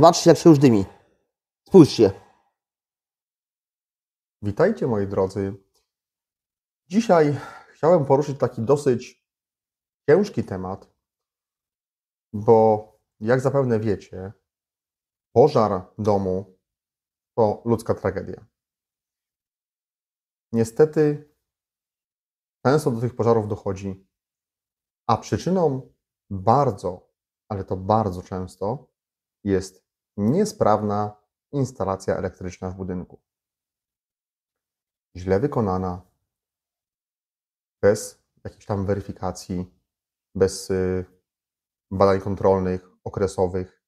Zobaczcie, jak się już dymi. Spójrzcie. Witajcie, moi drodzy. Dzisiaj chciałem poruszyć taki dosyć ciężki temat, bo jak zapewne wiecie, pożar domu to ludzka tragedia. Niestety często do tych pożarów dochodzi, a przyczyną bardzo, ale to bardzo często jest niesprawna instalacja elektryczna w budynku. Źle wykonana, bez jakichś tam weryfikacji, bez y, badań kontrolnych, okresowych.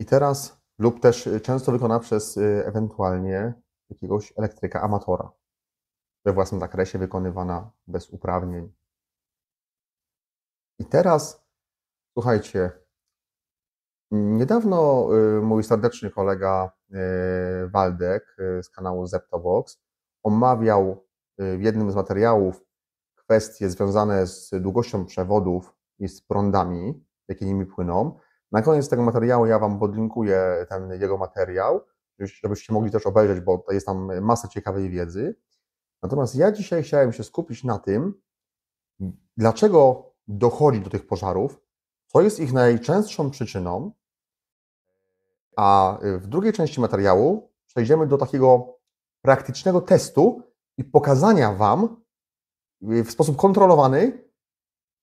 I teraz, lub też y, często wykonana przez y, ewentualnie jakiegoś elektryka amatora, we własnym zakresie wykonywana bez uprawnień. I teraz, słuchajcie, Niedawno y, mój serdeczny kolega y, Waldek y, z kanału Zeptobox omawiał w jednym z materiałów kwestie związane z długością przewodów i z prądami, jakie nimi płyną. Na koniec tego materiału ja Wam podlinkuję ten jego materiał, żebyście mogli też obejrzeć, bo jest tam masa ciekawej wiedzy. Natomiast ja dzisiaj chciałem się skupić na tym, dlaczego dochodzi do tych pożarów, co jest ich najczęstszą przyczyną. A y, w drugiej części materiału przejdziemy do takiego praktycznego testu i pokazania Wam y, w sposób kontrolowany,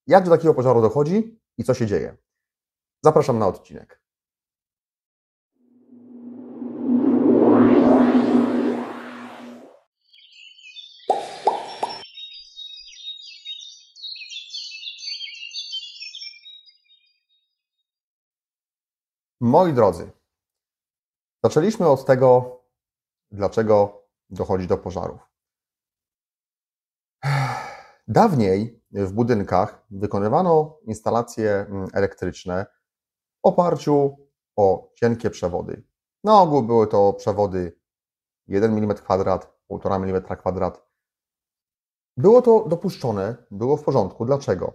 jak do takiego pożaru dochodzi i co się dzieje. Zapraszam na odcinek. Moi drodzy, zaczęliśmy od tego, dlaczego dochodzi do pożarów. Dawniej w budynkach wykonywano instalacje mm, elektryczne w oparciu o cienkie przewody. Na ogół były to przewody 1 mm2, 1,5 mm2. Było to dopuszczone, było w porządku. Dlaczego?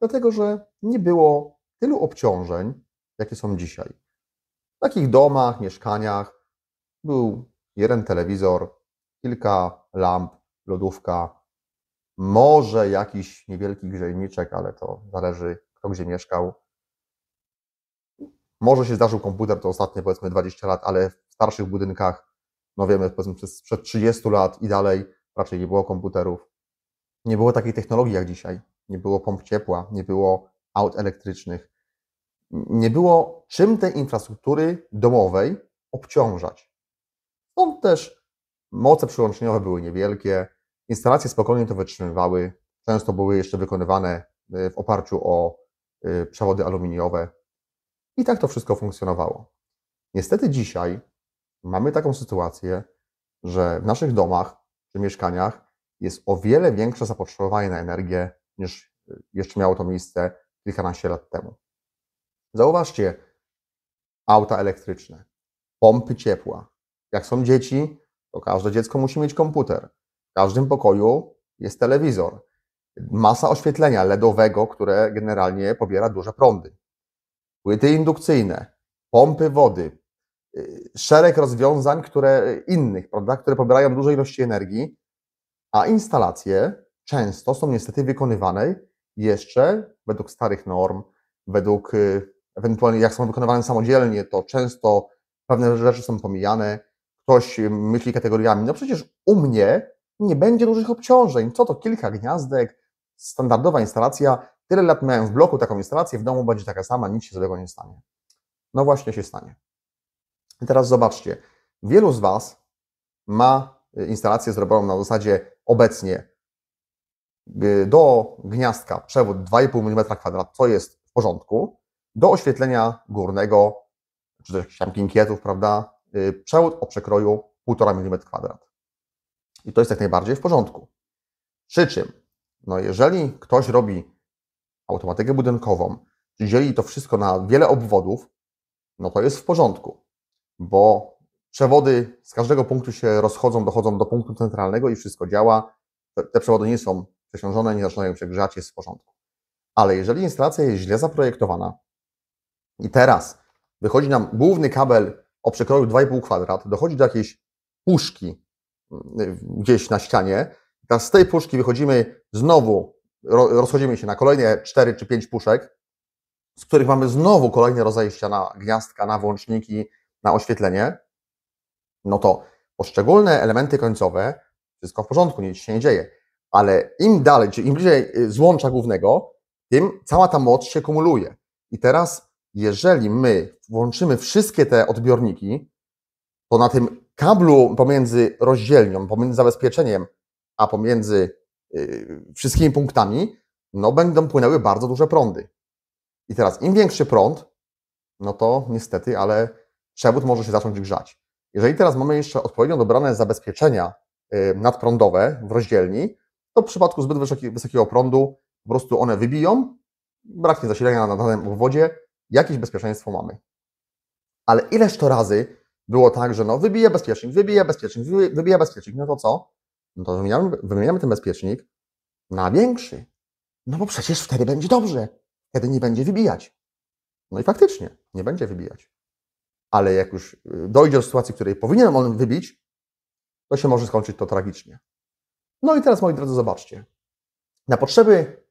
Dlatego, że nie było tylu obciążeń jakie są dzisiaj. W takich domach, mieszkaniach był jeden telewizor, kilka lamp, lodówka, może jakiś niewielki grzejniczek, ale to zależy, kto gdzie mieszkał. Może się zdarzył komputer, to ostatnie powiedzmy 20 lat, ale w starszych budynkach, no wiemy, powiedzmy przez, przed 30 lat i dalej raczej nie było komputerów. Nie było takiej technologii jak dzisiaj. Nie było pomp ciepła, nie było aut elektrycznych, nie było czym tej infrastruktury domowej obciążać. Stąd też moce przyłączeniowe były niewielkie, instalacje spokojnie to wytrzymywały, często były jeszcze wykonywane e, w oparciu o e, przewody aluminiowe i tak to wszystko funkcjonowało. Niestety dzisiaj mamy taką sytuację, że w naszych domach czy mieszkaniach jest o wiele większe zapotrzebowanie na energię niż e, jeszcze miało to miejsce kilkanaście lat temu. Zauważcie, auta elektryczne, pompy ciepła. Jak są dzieci, to każde dziecko musi mieć komputer. W każdym pokoju jest telewizor. Masa oświetlenia LEDowego, które generalnie pobiera duże prądy. Płyty indukcyjne, pompy wody, y, szereg rozwiązań, które innych, prawda, które pobierają duże ilości energii, a instalacje często są niestety wykonywane jeszcze według starych norm, według y, ewentualnie jak są wykonywane samodzielnie, to często pewne rzeczy są pomijane, ktoś myśli kategoriami, no przecież u mnie nie będzie dużych obciążeń, co to kilka gniazdek, standardowa instalacja, tyle lat miałem w bloku taką instalację, w domu będzie taka sama, nic się złego nie stanie. No właśnie się stanie. I teraz zobaczcie, wielu z Was ma e, instalację zrobioną na zasadzie obecnie do gniazdka przewód 2,5 mm2, co jest w porządku, do oświetlenia górnego, czy też tam kinkietów, prawda, y, przewód o przekroju 1,5 mm kwadrat I to jest jak najbardziej w porządku. Przy czym, no jeżeli ktoś robi automatykę budynkową, czy dzieli to wszystko na wiele obwodów, no to jest w porządku, bo przewody z każdego punktu się rozchodzą, dochodzą do punktu centralnego i wszystko działa. Te przewody nie są przeciążone, nie zaczynają się grzać, jest w porządku. Ale jeżeli instalacja jest źle zaprojektowana, i teraz wychodzi nam główny kabel o przekroju 2,5 kwadrat, dochodzi do jakiejś puszki mm, gdzieś na ścianie. Teraz z tej puszki wychodzimy znowu, rozchodzimy się na kolejne 4 czy 5 puszek, z których mamy znowu kolejne rozejścia na gniazdka, na włączniki, na oświetlenie. No to poszczególne elementy końcowe, wszystko w porządku, nic się nie dzieje, ale im dalej, czy im bliżej y, złącza głównego, tym cała ta moc się kumuluje. I teraz jeżeli my włączymy wszystkie te odbiorniki, to na tym kablu pomiędzy rozdzielnią, pomiędzy zabezpieczeniem, a pomiędzy yy, wszystkimi punktami, no będą płynęły bardzo duże prądy. I teraz im większy prąd, no to niestety, ale przewód może się zacząć grzać. Jeżeli teraz mamy jeszcze odpowiednio dobrane zabezpieczenia yy, nadprądowe w rozdzielni, to w przypadku zbyt wysokiego prądu po prostu one wybiją, braknie zasilania na danym obwodzie, jakieś bezpieczeństwo mamy. Ale ileż to razy było tak, że no wybija bezpiecznik, wybija bezpiecznik, wybija bezpiecznik, no to co? No to wymieniamy, wymieniamy ten bezpiecznik na większy. No bo przecież wtedy będzie dobrze, wtedy nie będzie wybijać. No i faktycznie, nie będzie wybijać. Ale jak już y, dojdzie do sytuacji, w której powinien on wybić, to się może skończyć to tragicznie. No i teraz, moi drodzy, zobaczcie. Na potrzeby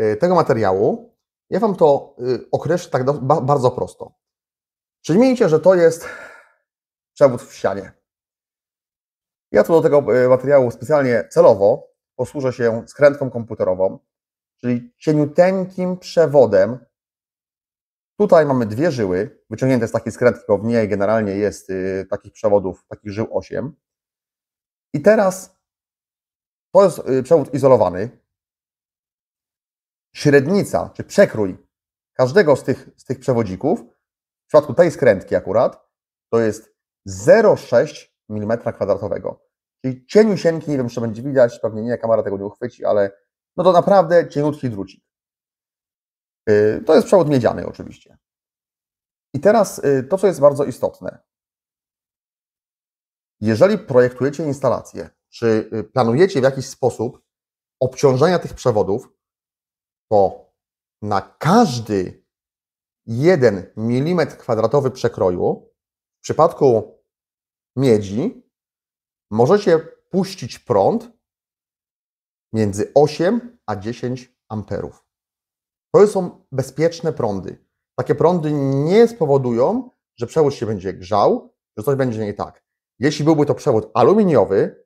y, tego materiału ja Wam to y, określę tak bardzo prosto. Przyjmijcie, że to jest przewód w ścianie. Ja tu do tego y, materiału specjalnie celowo posłużę się skrętką komputerową, czyli cieniuteńkim przewodem. Tutaj mamy dwie żyły, wyciągnięte z takiej skrętki, bo w niej generalnie jest y, takich przewodów, takich żył 8. I teraz to jest przewód izolowany, średnica czy przekrój każdego z tych, z tych przewodzików, w przypadku tej skrętki akurat, to jest 0,6 mm2. Czyli cieniusienki, nie wiem, czy to będzie widać, pewnie nie, kamera tego nie uchwyci, ale no to naprawdę cieniutki drucik. Y, to jest przewód miedziany oczywiście. I teraz y, to, co jest bardzo istotne. Jeżeli projektujecie instalację, czy y, planujecie w jakiś sposób obciążenia tych przewodów, to na każdy jeden milimetr kwadratowy przekroju w przypadku miedzi możecie puścić prąd między 8 a 10 amperów. To są bezpieczne prądy. Takie prądy nie spowodują, że przewód się będzie grzał, że coś będzie nie tak. Jeśli byłby to przewód aluminiowy,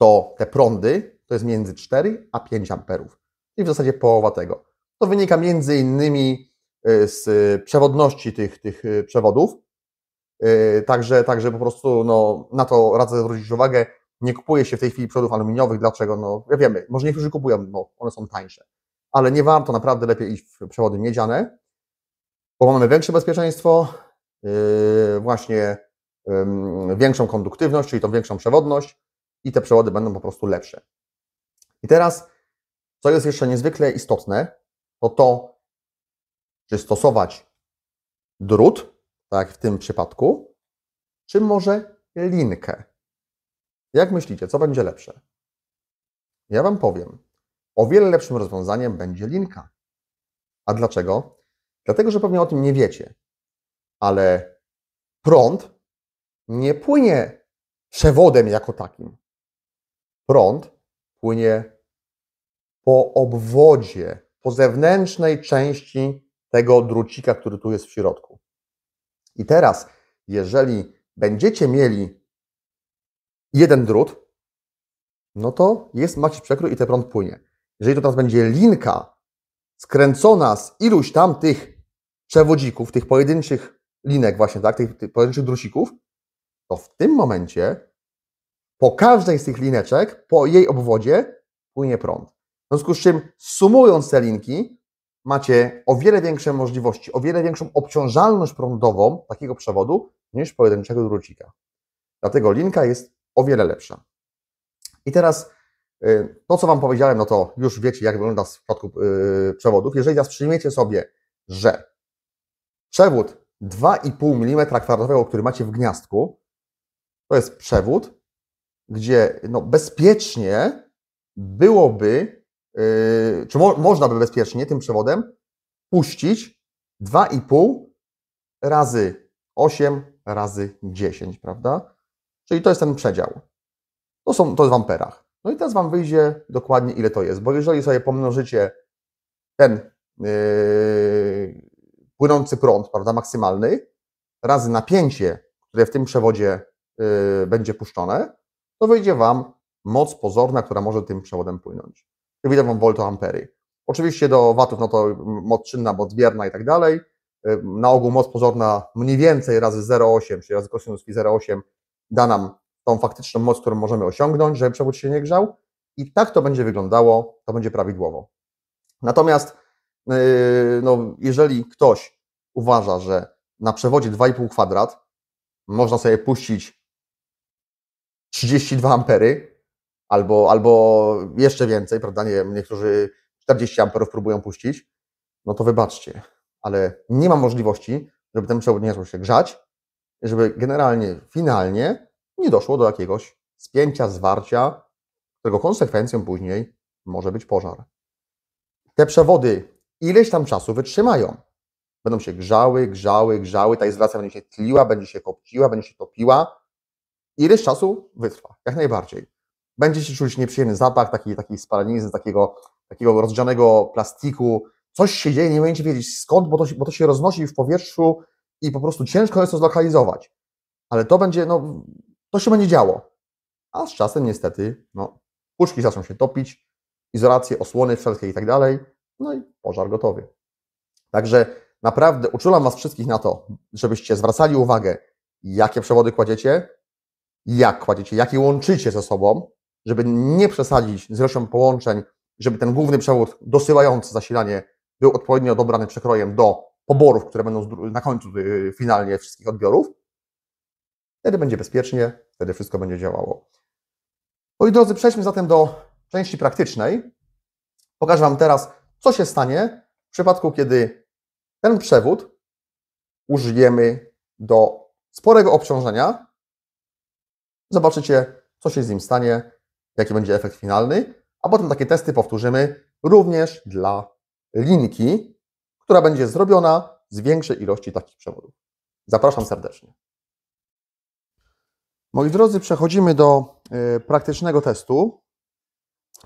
to te prądy to jest między 4 a 5 amperów i w zasadzie połowa tego. To wynika między innymi e, z przewodności tych, tych e, przewodów. E, także, także po prostu no, na to radzę zwrócić uwagę. Nie kupuje się w tej chwili przewodów aluminiowych. Dlaczego? No, ja wiemy, może niektórzy kupują, bo one są tańsze. Ale nie warto, naprawdę lepiej iść w przewody miedziane, bo mamy większe bezpieczeństwo, właśnie większą konduktywność, czyli tą większą przewodność i te przewody będą po prostu lepsze. I teraz co jest jeszcze niezwykle istotne, to to, czy stosować drut, tak jak w tym przypadku, czy może linkę. Jak myślicie, co będzie lepsze? Ja Wam powiem. O wiele lepszym rozwiązaniem będzie linka. A dlaczego? Dlatego, że pewnie o tym nie wiecie. Ale prąd nie płynie przewodem jako takim. Prąd płynie po obwodzie, po zewnętrznej części tego drucika, który tu jest w środku. I teraz, jeżeli będziecie mieli jeden drut, no to jest, macie przekrój i ten prąd płynie. Jeżeli to teraz będzie linka skręcona z iluś tam tych przewodzików, tych pojedynczych linek właśnie, tak, tych, tych pojedynczych drucików, to w tym momencie po każdej z tych lineczek, po jej obwodzie płynie prąd. W związku z czym, sumując te linki, macie o wiele większe możliwości, o wiele większą obciążalność prądową takiego przewodu niż pojedynczego drucika. Dlatego linka jest o wiele lepsza. I teraz y, to, co Wam powiedziałem, no to już wiecie, jak wygląda w przypadku y, przewodów. Jeżeli teraz przyjmiecie sobie, że przewód 2,5 mm kwadratowego, który macie w gniazdku, to jest przewód, gdzie no, bezpiecznie byłoby Yy, czy mo można by bezpiecznie tym przewodem puścić 2,5 razy 8 razy 10, prawda? Czyli to jest ten przedział. To, są, to jest w amperach. No i teraz Wam wyjdzie dokładnie ile to jest, bo jeżeli sobie pomnożycie ten yy, płynący prąd, prawda, maksymalny, razy napięcie, które w tym przewodzie yy, będzie puszczone, to wyjdzie Wam moc pozorna, która może tym przewodem płynąć dywidendom woltoampery. Oczywiście do watów no to moc czynna, moc bierna i tak dalej. Na ogół moc pozorna mniej więcej razy 0,8, czyli razy kosinuski 0,8 da nam tą faktyczną moc, którą możemy osiągnąć, żeby przewód się nie grzał. I tak to będzie wyglądało, to będzie prawidłowo. Natomiast yy, no, jeżeli ktoś uważa, że na przewodzie 2,5 kwadrat można sobie puścić 32 ampery, albo, albo jeszcze więcej, prawda? Nie wiem, niektórzy 40 amperów próbują puścić, no to wybaczcie, ale nie ma możliwości, żeby ten przewód nie zaczął się grzać, żeby generalnie, finalnie nie doszło do jakiegoś spięcia, zwarcia, którego konsekwencją później może być pożar. Te przewody ileś tam czasu wytrzymają. Będą się grzały, grzały, grzały, ta izolacja będzie się tliła, będzie się kopciła, będzie się topiła. Ileś czasu wytrwa, jak najbardziej. Będziecie czuć nieprzyjemny zapach, taki, takiej spalanizny, takiego, takiego rozgrzanego plastiku. Coś się dzieje, nie będziecie wiedzieć skąd, bo to, bo to się roznosi w powietrzu i po prostu ciężko jest to zlokalizować. Ale to będzie, no, to się będzie działo. A z czasem niestety, no, puszki zaczną się topić, izolacje, osłony wszelkie i tak dalej, no i pożar gotowy. Także naprawdę uczulam Was wszystkich na to, żebyście zwracali uwagę, jakie przewody kładziecie, jak kładziecie, jakie łączycie ze sobą, żeby nie przesadzić z ilością połączeń, żeby ten główny przewód dosyłający zasilanie był odpowiednio dobrany przekrojem do poborów, które będą na końcu y, finalnie wszystkich odbiorów, wtedy będzie bezpiecznie, wtedy wszystko będzie działało. Moi drodzy, przejdźmy zatem do części praktycznej. Pokażę Wam teraz, co się stanie w przypadku, kiedy ten przewód użyjemy do sporego obciążenia. Zobaczycie, co się z nim stanie, jaki będzie efekt finalny, a potem takie testy powtórzymy również dla linki, która będzie zrobiona z większej ilości takich przewodów. Zapraszam serdecznie. Moi drodzy, przechodzimy do y, praktycznego testu.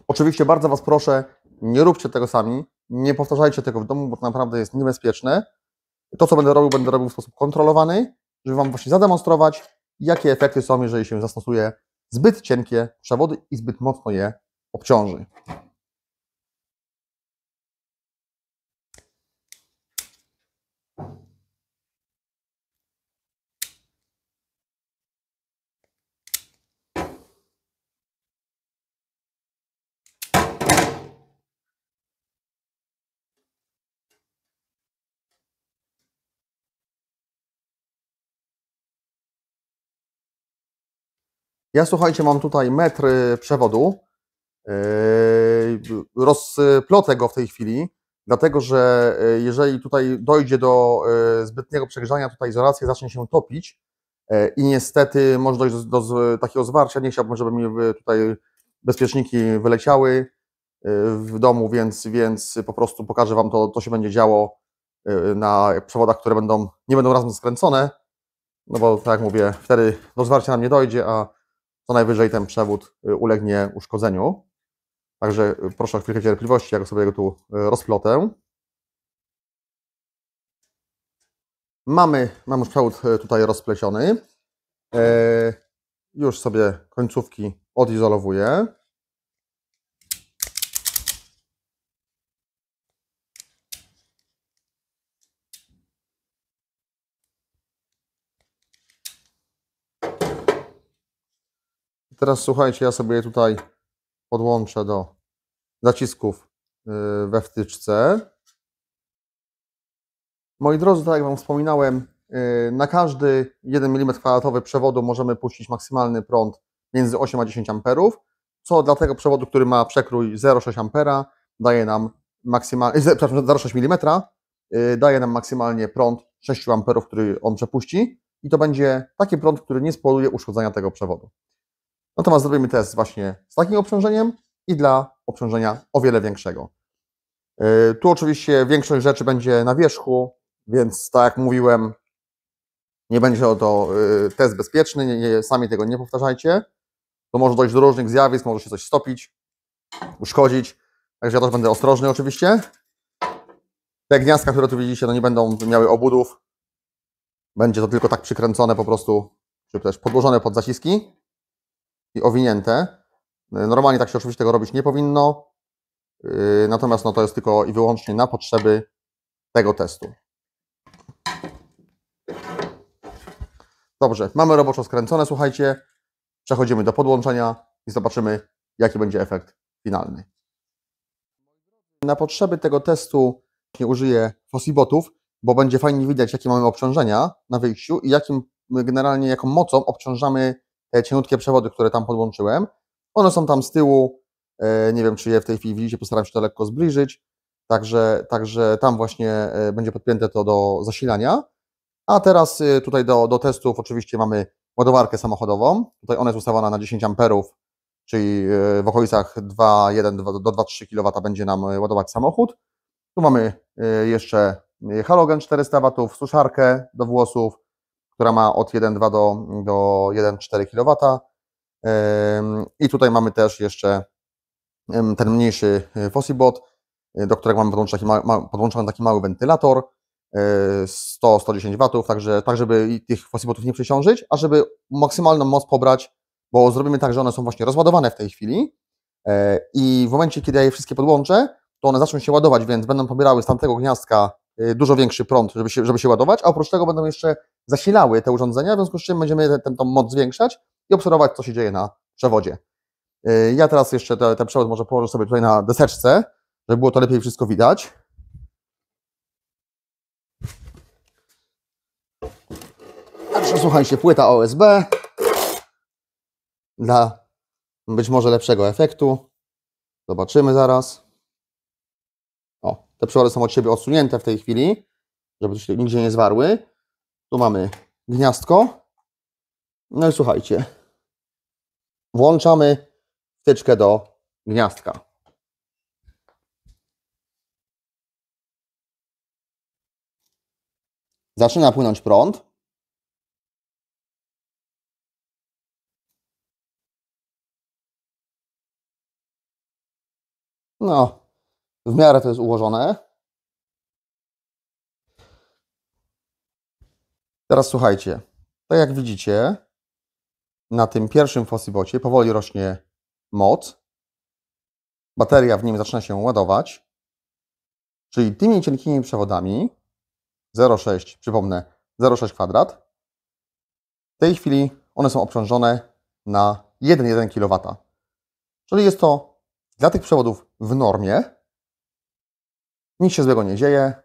Oczywiście bardzo Was proszę, nie róbcie tego sami, nie powtarzajcie tego w domu, bo to naprawdę jest niebezpieczne. To, co będę robił, będę robił w sposób kontrolowany, żeby Wam właśnie zademonstrować, jakie efekty są, jeżeli się zastosuje zbyt cienkie przewody i zbyt mocno je obciąży. Ja słuchajcie, mam tutaj metr y, przewodu. Y, Rozplotę go w tej chwili, dlatego że y, jeżeli tutaj dojdzie do zbytniego przegrzania, tutaj izolacja zacznie się topić i niestety może dojść do, do takiego zwarcia. Nie chciałbym, żeby mi tutaj bezpieczniki wyleciały w domu, więc, więc po prostu pokażę Wam to, to się będzie działo na przewodach, które będą, nie będą razem skręcone, no bo tak jak mówię, wtedy do zwarcia nam nie dojdzie, a to najwyżej ten przewód y, ulegnie uszkodzeniu. Także y, proszę o chwilkę cierpliwości, jak sobie go tu y, rozplotę. Mamy, mam już przewód tutaj rozpleciony. E, już sobie końcówki odizolowuję. Teraz słuchajcie, ja sobie je tutaj podłączę do zacisków y, we wtyczce. Moi drodzy, tak jak Wam wspominałem, y, na każdy 1 mm2 przewodu możemy puścić maksymalny prąd między 8 a 10 amperów, co dla tego przewodu, który ma przekrój 0,6 ampera, daje nam maksymalnie, 0,6 mm, daje nam maksymalnie prąd 6 amperów, który on przepuści i to będzie taki prąd, który nie spowoduje uszkodzenia tego przewodu. Natomiast no zrobimy test właśnie z takim obciążeniem i dla obciążenia o wiele większego. E, tu oczywiście większość rzeczy będzie na wierzchu, więc tak jak mówiłem, nie będzie to e, test bezpieczny, nie, nie, sami tego nie powtarzajcie. To może dojść do różnych zjawisk, może się coś stopić, uszkodzić. Także ja też będę ostrożny oczywiście. Te gniazdka, które tu widzicie, no nie będą miały obudów. Będzie to tylko tak przykręcone po prostu, czy też podłożone pod zaciski i owinięte. E, normalnie tak się oczywiście tego robić nie powinno, e, natomiast no, to jest tylko i wyłącznie na potrzeby tego testu. Dobrze, mamy roboczo skręcone, słuchajcie. Przechodzimy do podłączenia i zobaczymy, jaki będzie efekt finalny. Na potrzeby tego testu nie użyję fosibotów, bo będzie fajnie widać, jakie mamy obciążenia na wyjściu i jakim generalnie, jaką mocą obciążamy te cieniutkie przewody, które tam podłączyłem, one są tam z tyłu, e, nie wiem czy je w tej chwili widzicie, postaram się to lekko zbliżyć, także, także tam właśnie e, będzie podpięte to do zasilania, a teraz e, tutaj do, do testów oczywiście mamy ładowarkę samochodową, tutaj ona jest ustawiona na 10 amperów, czyli w okolicach 2,1 do 2,3 kW będzie nam ładować samochód. Tu mamy jeszcze halogen 400 W, suszarkę do włosów, która ma od 1,2 do, do 1,4 kW. I tutaj mamy też jeszcze ten mniejszy e, Fossibot, e, do którego mamy podłączony taki, mały wentylator 100-110 e, W, także, tak żeby tych Fossibotów nie przeciążyć, a żeby maksymalną moc pobrać, bo zrobimy tak, że one są właśnie rozładowane w tej chwili i w momencie, kiedy ja je wszystkie podłączę, to one zaczną się ładować, więc będą pobierały z tamtego gniazdka dużo większy prąd, żeby się, żeby się ładować, a oprócz tego będą jeszcze zasilały te urządzenia, w związku z czym będziemy tę moc zwiększać i obserwować, co się dzieje na przewodzie. Y, ja teraz jeszcze tę ten przewód może położę sobie tutaj na deseczce, żeby było to lepiej wszystko widać. Także słuchajcie, płyta OSB dla być może lepszego efektu. Zobaczymy zaraz. O, te przewody są od siebie odsunięte w tej chwili, żeby się nigdzie nie zwarły. Tu mamy gniazdko. No i słuchajcie, włączamy wtyczkę do gniazdka. Zaczyna płynąć prąd. No, w miarę to jest ułożone. Teraz słuchajcie, tak jak widzicie, na tym pierwszym fosybocie powoli rośnie moc. Bateria w nim zaczyna się ładować. Czyli tymi cienkimi przewodami 0,6, przypomnę, 0,6 kwadrat. W tej chwili one są obciążone na 1,1 kW. Czyli jest to dla tych przewodów w normie. Nic się złego nie dzieje.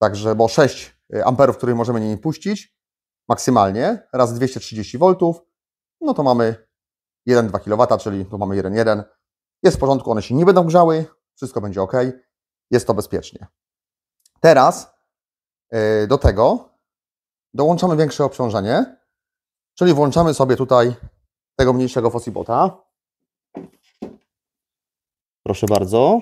Także, bo 6 Y, amperów, które możemy nim puścić maksymalnie, raz 230 V, no to mamy 1,2 kW, czyli tu mamy 1,1. Jest w porządku, one się nie będą grzały, wszystko będzie ok, jest to bezpiecznie. Teraz y, do tego dołączamy większe obciążenie, czyli włączamy sobie tutaj tego mniejszego Fossibota. Proszę bardzo.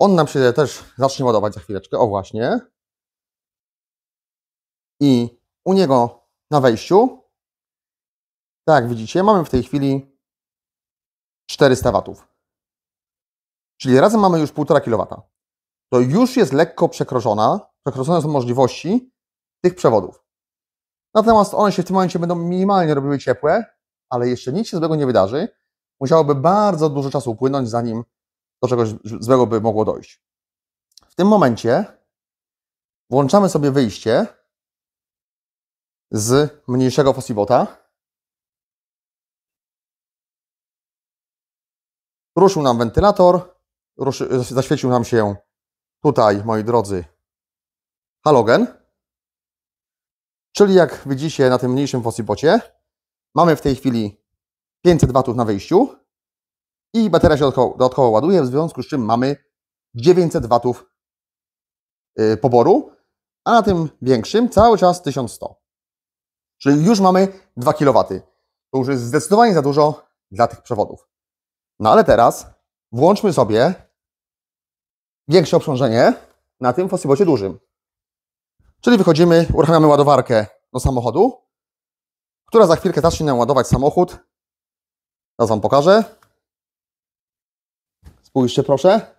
On nam się też zacznie ładować za chwileczkę, o właśnie. I u niego na wejściu, tak jak widzicie, mamy w tej chwili 400 W. Czyli razem mamy już 1,5 kW. To już jest lekko przekrożona, przekroczone są możliwości tych przewodów. Natomiast one się w tym momencie będą minimalnie robiły ciepłe, ale jeszcze nic się złego nie wydarzy. Musiałoby bardzo dużo czasu upłynąć, zanim do czegoś złego by mogło dojść. W tym momencie włączamy sobie wyjście z mniejszego fosibota. Ruszył nam wentylator, ruszy, zaświecił nam się tutaj, moi drodzy, halogen. Czyli jak widzicie na tym mniejszym fosibocie, mamy w tej chwili 500 W na wyjściu, i bateria się dodatkowo, dodatkowo ładuje, w związku z czym mamy 900 W y, poboru, a na tym większym cały czas 1100. Czyli już mamy 2 kW. To już jest zdecydowanie za dużo dla tych przewodów. No ale teraz włączmy sobie większe obciążenie na tym fosybocie dużym. Czyli wychodzimy, uruchamiamy ładowarkę do samochodu, która za chwilkę zacznie nam ładować samochód. Teraz Wam pokażę. Spójrzcie proszę.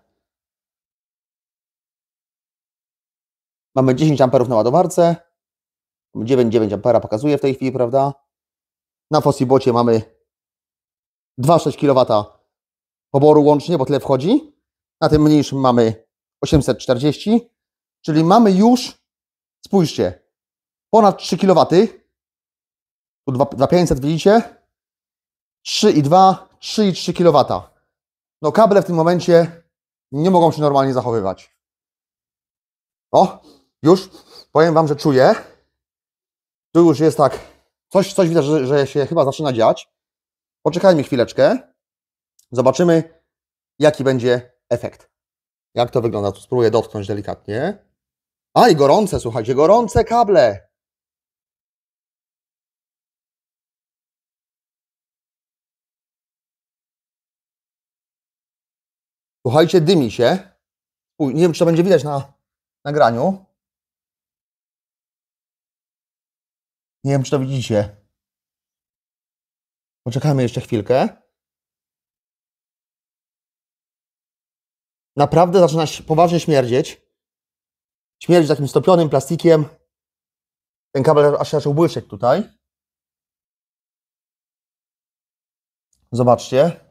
Mamy 10 amperów na ładowarce. 9,9 ampera pokazuje w tej chwili, prawda? Na Fossibocie mamy 2,6 kW poboru łącznie, bo tyle wchodzi. Na tym mniejszym mamy 840, czyli mamy już, spójrzcie, ponad 3 kW. Tu 2500 widzicie? 3,2, 3,3 kW no kable w tym momencie nie mogą się normalnie zachowywać. O, już powiem Wam, że czuję. Tu już jest tak, coś, coś widać, że, że się chyba zaczyna dziać. Poczekajmy chwileczkę. Zobaczymy, jaki będzie efekt. Jak to wygląda? Tu spróbuję dotknąć delikatnie. A i gorące, słuchajcie, gorące kable. Słuchajcie, dymi się. Uj, nie wiem, czy to będzie widać na nagraniu. Nie wiem, czy to widzicie. Poczekamy jeszcze chwilkę. Naprawdę zaczyna poważnie śmierdzieć. Śmierdzi takim stopionym plastikiem. Ten kabel aż zaczął błyszczeć tutaj. Zobaczcie.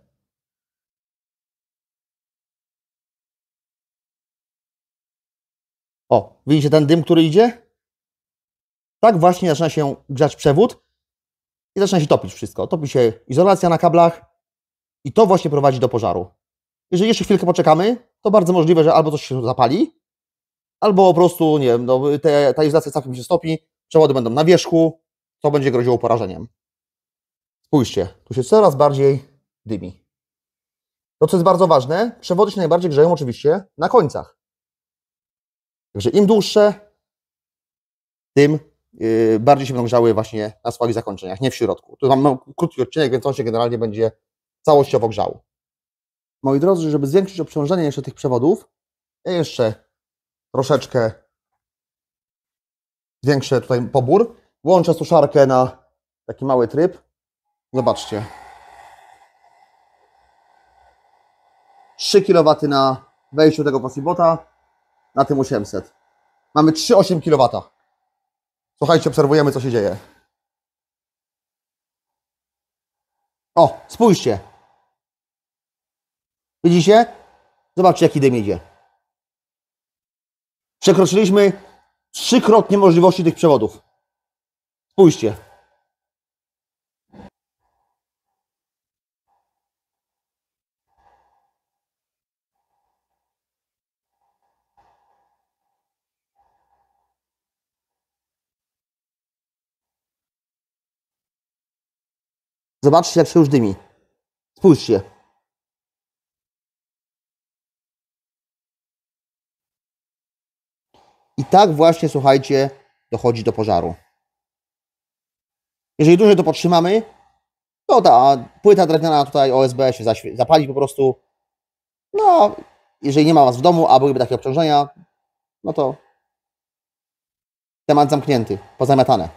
O, widzicie ten dym, który idzie? Tak właśnie zaczyna się grzać przewód i zaczyna się topić wszystko. Topi się izolacja na kablach i to właśnie prowadzi do pożaru. Jeżeli jeszcze chwilkę poczekamy, to bardzo możliwe, że albo coś się zapali, albo po prostu, nie wiem, no, te, ta izolacja całkiem się stopi, przewody będą na wierzchu, to będzie groziło porażeniem. Spójrzcie, tu się coraz bardziej dymi. To, co jest bardzo ważne, przewody się najbardziej grzeją oczywiście na końcach. Także im dłuższe, tym y, bardziej się będą grzały właśnie na swoich zakończeniach, nie w środku. Tu mam krótki odcinek, więc on się generalnie będzie całościowo grzał. Moi drodzy, żeby zwiększyć obciążenie jeszcze tych przewodów, ja jeszcze troszeczkę zwiększę tutaj pobór. Włączę suszarkę na taki mały tryb. Zobaczcie. 3 kW na wejściu tego pasibota, na tym 800. Mamy 3,8 kW. Słuchajcie, obserwujemy, co się dzieje. O, spójrzcie. Widzicie? Zobaczcie, jaki dym idzie. Przekroczyliśmy trzykrotnie możliwości tych przewodów. Spójrzcie. Zobaczcie, jak się już dymi. Spójrzcie. I tak właśnie, słuchajcie, dochodzi do pożaru. Jeżeli dłużej to podtrzymamy, to ta płyta drewniana tutaj OSB się zapali po prostu. No, jeżeli nie ma Was w domu, a byłyby takie obciążenia, no to temat zamknięty, pozamiatane.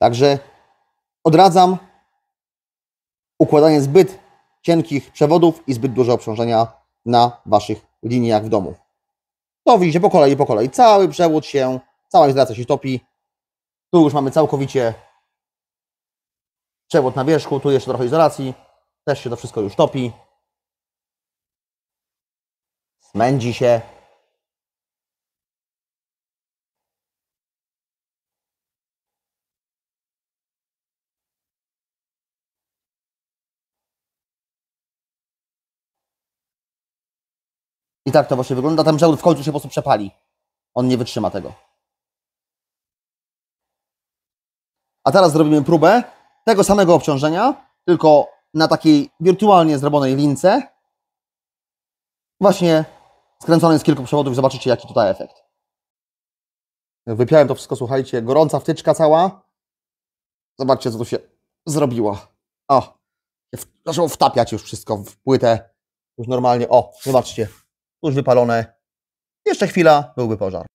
Także Odradzam układanie zbyt cienkich przewodów i zbyt duże obciążenia na Waszych liniach w domu. To widzicie po kolei, po kolei. Cały przewód się, cała izolacja się topi. Tu już mamy całkowicie przewód na wierzchu, tu jeszcze trochę izolacji. Też się to wszystko już topi. Smędzi się, I tak to właśnie wygląda. Tam żaur w końcu się po prostu przepali. On nie wytrzyma tego. A teraz zrobimy próbę tego samego obciążenia, tylko na takiej wirtualnie zrobionej lince. Właśnie skręconej z kilku przewodów. Zobaczycie, jaki tutaj efekt. Wypiałem to wszystko, słuchajcie. Gorąca wtyczka cała. Zobaczcie, co tu się zrobiło. O, zaczęło wtapiać już wszystko w płytę. Już normalnie, o, zobaczcie już wypalone. Jeszcze chwila, byłby pożar.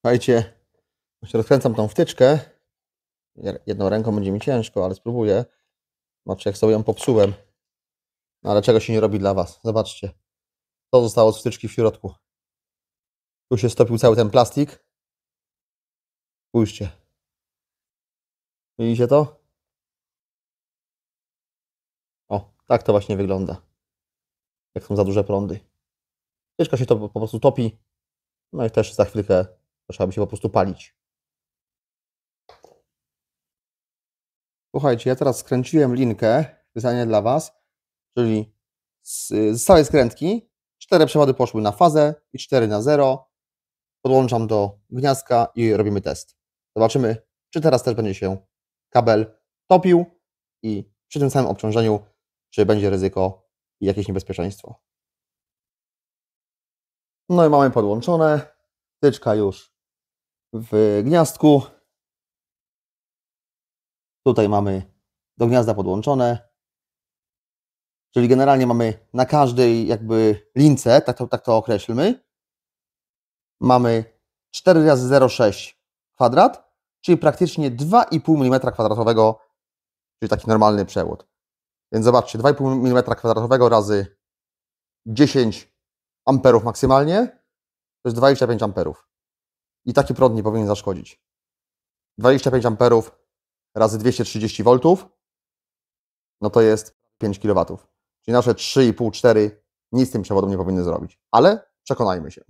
Słuchajcie, rozkręcam tą wtyczkę. Jedną ręką będzie mi ciężko, ale spróbuję. Zobaczcie, jak sobie ją popsułem. No, ale czego się nie robi dla Was? Zobaczcie. To zostało z wtyczki w środku. Tu się stopił cały ten plastik. Spójrzcie. Widzicie to? O, tak to właśnie wygląda. Jak są za duże prądy. Pieczka się to po prostu topi. No i też za chwilkę trzeba by się po prostu palić. Słuchajcie, ja teraz skręciłem linkę, pytanie dla Was, czyli z, całej skrętki cztery przewody poszły na fazę i 4 na 0. Podłączam do gniazdka i robimy test. Zobaczymy, czy teraz też będzie się kabel topił i przy tym samym obciążeniu, czy będzie ryzyko i jakieś niebezpieczeństwo. No i mamy podłączone. Tyczka już w gniazdku. Tutaj mamy do gniazda podłączone. Czyli generalnie mamy na każdej jakby lince, tak to, tak to określmy, mamy 4 razy 0,6 kwadrat, czyli praktycznie 2,5 mm kwadratowego, czyli taki normalny przewód. Więc zobaczcie, 2,5 mm kwadratowego razy 10 amperów maksymalnie, to jest 25 amperów. I taki prąd nie powinien zaszkodzić. 25 amperów razy 230 V, no to jest 5 kW. Czyli nasze 3,5-4 nic z tym przewodem nie powinny zrobić. Ale przekonajmy się.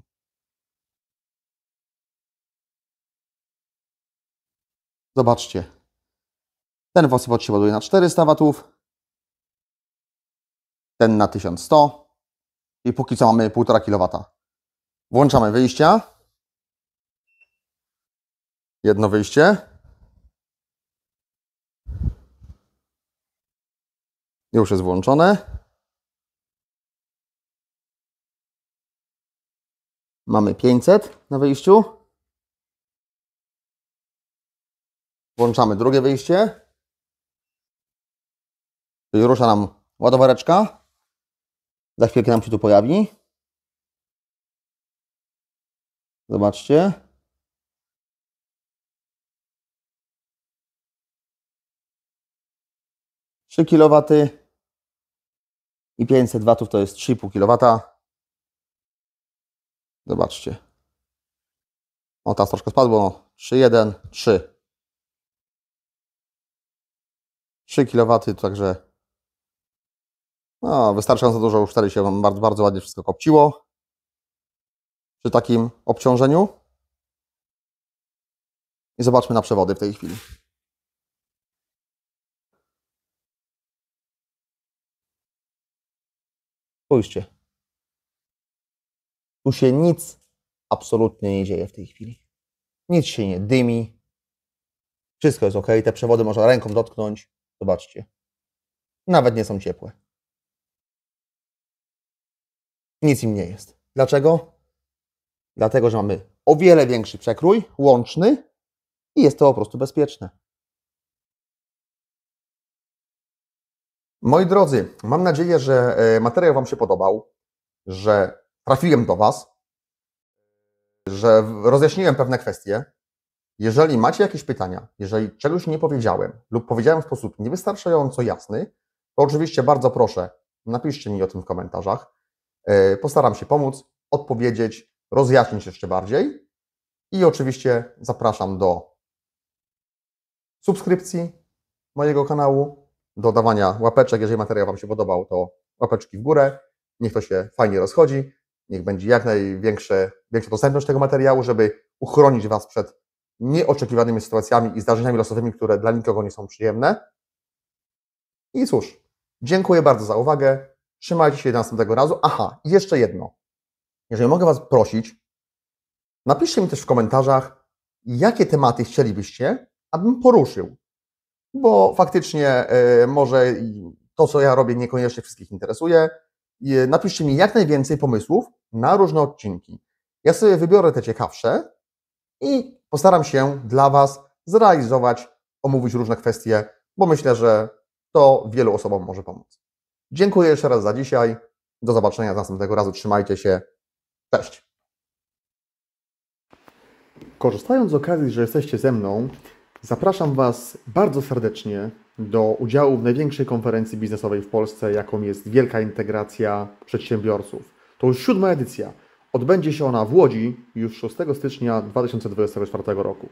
Zobaczcie. Ten fosfot się ładuje na 400 W, ten na 1100, i póki co mamy 1,5 kW. Włączamy wyjścia. Jedno wyjście. Już jest włączone. Mamy 500 na wyjściu. Włączamy drugie wyjście. Czyli rusza nam ładowareczka. Za chwilkę nam się tu pojawi. Zobaczcie. Trzy kW i 500 watów to jest 3,5 kW. Zobaczcie. O, ta troszkę spadło. jeden 3. 3 kW, także no, wystarczająco dużo już wtedy się bardzo, bardzo ładnie wszystko kopciło. Przy takim obciążeniu. I zobaczmy na przewody w tej chwili. Spójrzcie. Tu się nic absolutnie nie dzieje w tej chwili. Nic się nie dymi. Wszystko jest ok. Te przewody można ręką dotknąć. Zobaczcie. Nawet nie są ciepłe nic im nie jest. Dlaczego? Dlatego, że mamy o wiele większy przekrój łączny i jest to po prostu bezpieczne. Moi drodzy, mam nadzieję, że e, materiał Wam się podobał, że trafiłem do Was, że rozjaśniłem pewne kwestie. Jeżeli macie jakieś pytania, jeżeli czegoś nie powiedziałem lub powiedziałem w sposób niewystarczająco jasny, to oczywiście bardzo proszę, napiszcie mi o tym w komentarzach. E, postaram się pomóc, odpowiedzieć, rozjaśnić jeszcze bardziej. I oczywiście zapraszam do subskrypcji mojego kanału, do dawania łapeczek. Jeżeli materiał Wam się podobał, to łapeczki w górę. Niech to się fajnie rozchodzi. Niech będzie jak największa dostępność tego materiału, żeby uchronić Was przed nieoczekiwanymi sytuacjami i zdarzeniami losowymi, które dla nikogo nie są przyjemne. I cóż, dziękuję bardzo za uwagę. Trzymajcie się następnego razu. Aha, jeszcze jedno. Jeżeli mogę Was prosić, napiszcie mi też w komentarzach, jakie tematy chcielibyście, abym poruszył. Bo faktycznie e, może to, co ja robię, niekoniecznie wszystkich interesuje. E, napiszcie mi jak najwięcej pomysłów na różne odcinki. Ja sobie wybiorę te ciekawsze i postaram się dla Was zrealizować, omówić różne kwestie, bo myślę, że to wielu osobom może pomóc. Dziękuję jeszcze raz za dzisiaj. Do zobaczenia następnego razu. Trzymajcie się. Cześć. Korzystając z okazji, że jesteście ze mną, zapraszam Was bardzo serdecznie do udziału w największej konferencji biznesowej w Polsce, jaką jest Wielka Integracja Przedsiębiorców. To już siódma edycja. Odbędzie się ona w Łodzi już 6 stycznia 2024 roku.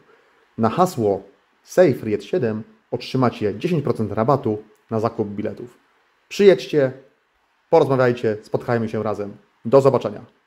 Na hasło SAFE 7 otrzymacie 10% rabatu na zakup biletów. Przyjedźcie, porozmawiajcie, spotkajmy się razem. Do zobaczenia.